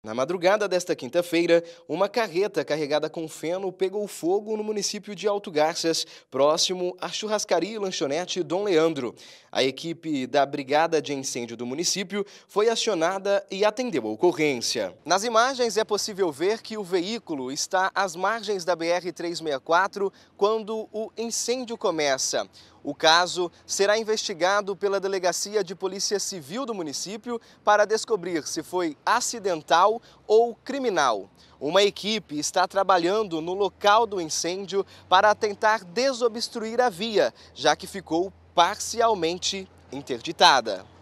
Na madrugada desta quinta-feira, uma carreta carregada com feno pegou fogo no município de Alto Garças, próximo à churrascaria e lanchonete Dom Leandro. A equipe da Brigada de Incêndio do município foi acionada e atendeu a ocorrência. Nas imagens é possível ver que o veículo está às margens da BR-364 quando o incêndio começa. O caso será investigado pela Delegacia de Polícia Civil do município para descobrir se foi acidental ou criminal. Uma equipe está trabalhando no local do incêndio para tentar desobstruir a via, já que ficou parcialmente interditada.